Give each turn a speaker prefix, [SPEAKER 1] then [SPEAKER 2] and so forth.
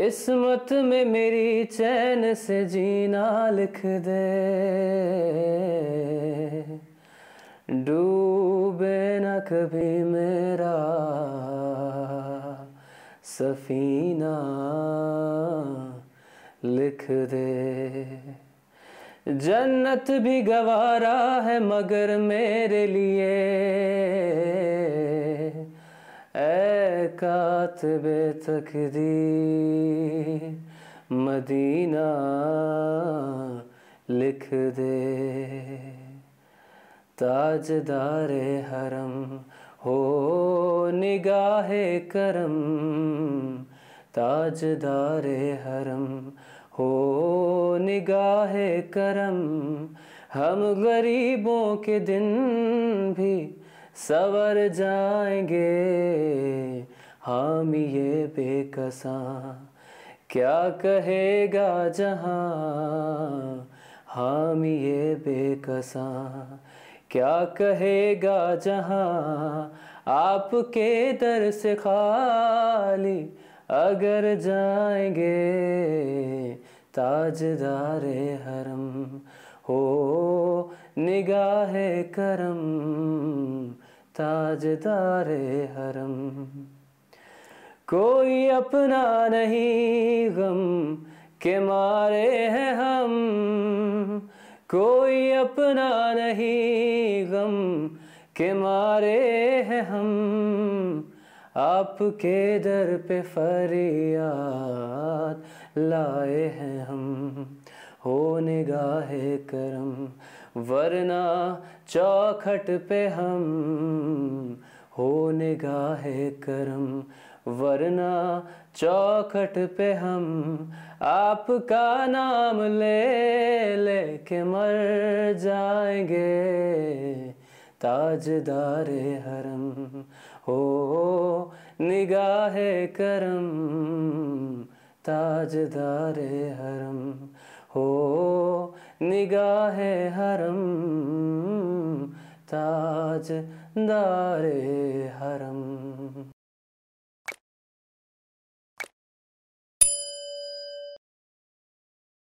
[SPEAKER 1] किस्मत में मेरी चैन से जीना लिख दे डूबे न कभी मेरा सफीना लिख दे जन्नत भी गवारा है मगर मेरे लिए कातब तकदी मदीना लिख दे ताजदार हरम हो निगाह करम ताजदार हरम हो निगाह करम हम गरीबों के दिन भी सवर जाएंगे हम ये बेकसा क्या कहेगा जहाँ हम ये बेकसा क्या कहेगा जहाँ आपके दर से खाली अगर जाएंगे ताजदार हरम हो निगाह करम ताजदार हरम कोई अपना नहीं गम के मारे हैं हम कोई अपना नहीं गम के मारे हैं हम आपके दर पे फरियाद लाए हैं हम निगाह करम वरना चौखट पे हम हो निगाह करम वरना चौखट पे हम आपका नाम ले ले के मर जाएंगे ताजदार हरम हो निगाह करम ताजदार हरम हो निगाहे हरम, ताज दारे हरम